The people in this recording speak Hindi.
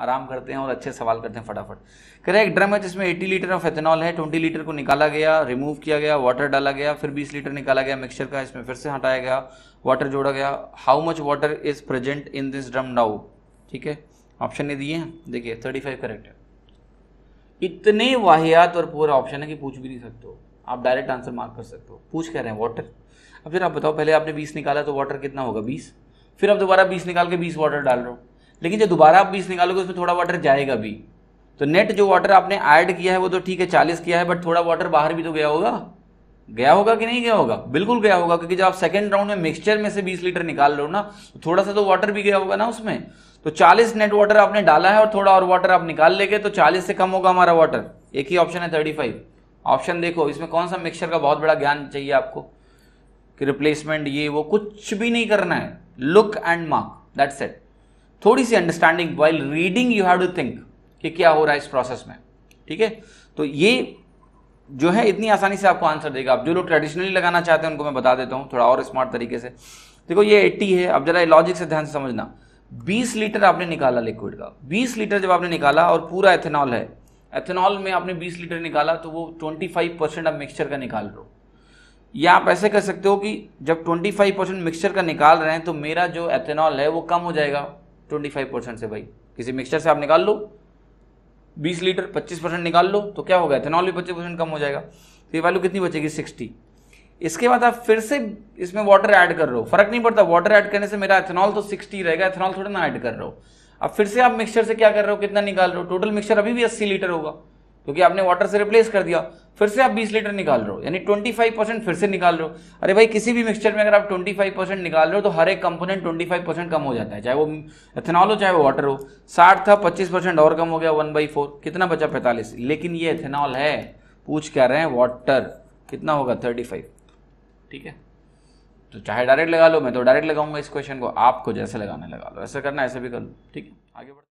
आराम करते हैं और अच्छे सवाल करते हैं फटाफट कह एक ड्रम है जिसमें 80 लीटर ऑफ एथेनॉल है 20 लीटर को निकाला गया रिमूव किया गया वाटर डाला गया फिर 20 लीटर निकाला गया मिक्सचर का इसमें फिर से हटाया गया वाटर जोड़ा गया how much water is present in this drum now ठीक है ऑप्शन ने दिए हैं देखिए थर्टी फाइव करेक्ट है इतने वाहियात और पूरा ऑप्शन है कि पूछ भी नहीं सकते हो आप डायरेक्ट आंसर मार्क कर सकते हो पूछ कह रहे हैं वाटर अब फिर आप बताओ पहले आपने बीस निकाला तो वाटर कितना होगा बीस फिर आप दोबारा बीस निकाल के बीस वाटर डाल रहे हो लेकिन जो दोबारा आप बीस निकालोगे उसमें थोड़ा वाटर जाएगा भी तो नेट जो वाटर आपने ऐड किया है वो तो ठीक है चालीस किया है बट थोड़ा वाटर बाहर भी तो गया होगा गया होगा कि नहीं गया होगा बिल्कुल गया होगा क्योंकि जब आप सेकेंड राउंड में मिक्सचर में से 20 लीटर निकाल लो ना तो थोड़ा सा तो वाटर भी गया होगा ना उसमें तो 40 नेट वाटर आपने डाला है और थोड़ा और वाटर आप निकाल लेंगे तो 40 से कम होगा हमारा वाटर एक ही ऑप्शन है फाइव ऑप्शन देखो इसमें कौन सा मिक्सचर का बहुत बड़ा ज्ञान चाहिए आपको कि रिप्लेसमेंट ये वो कुछ भी नहीं करना है look and mark that's it थोड़ी सी understanding while reading you have to think कि क्या हो रहा है इस प्रोसेस में ठीक है तो ये जो है इतनी आसानी से आपको आंसर देगा अब जो लोग ट्रेडिशनली लगाना चाहते हैं उनको मैं बता देता हूँ थोड़ा और स्मार्ट तरीके से देखो ये एट्टी है अब जरा लॉजिक से ध्यान से समझना बीस लीटर आपने निकाला लिक्विड का बीस लीटर जब आपने निकाला और पूरा एथेनॉल है एथेनॉल में आपने बीस लीटर निकाला तो वो ट्वेंटी फाइव परसेंट आप मिक्सचर का निकाल रहे हो या आप ऐसे कर सकते हो कि जब ट्वेंटी फाइव परसेंट मिक्सचर का निकाल रहे हैं तो मेरा जो एथेनॉल है वो कम हो जाएगा ट्वेंटी फाइव परसेंट से भाई किसी मिक्सचर से आप निकाल लो बीस लीटर पच्चीस परसेंट निकाल लो तो क्या होगा इथेनॉल भी पच्चीस परसेंट कम हो जाएगा तो ये वैल्यू कितनी बचेगी सिक्सटी इसके बाद आप फिर से इसमें वाटर ऐड कर रहे हो फर्क नहीं पड़ता वाटर ऐड करने से मेरा इथेनॉल तो सिक्सटी रहेगा इथेनॉल थोड़ा ना ऐड कर रहे हो अब फिर से आप मिक्सचर से क्या कर रहे हो कितना निकाल रहे हो टोटल मिक्सचर अभी भी अस्सी लीटर होगा क्योंकि आपने वाटर से रिप्लेस कर दिया फिर से आप 20 लीटर निकाल रहे हो यानी 25 परसेंट फिर से निकाल रहे हो अरे भाई किसी भी मिक्सचर में अगर आप 25 परसेंट निकाल रहे हो तो हर एक कंपोनेंट 25 परसेंट कम हो जाता है चाहे वो एथेनॉल हो चाहे वो वाटर हो 60 था 25 परसेंट और कम हो गया वन बाई फोर कितना बचा पैंतालीस लेकिन ये एथेनॉल है पूछ क्या रहे हैं वाटर कितना होगा थर्टी ठीक है तो चाहे डायरेक्ट लगा लो मैं तो डायरेक्ट लगाऊंगा इस क्वेश्चन को आपको जैसे लगाने लगा लो ऐसे करना ऐसे भी कर लो ठीक है आगे बढ़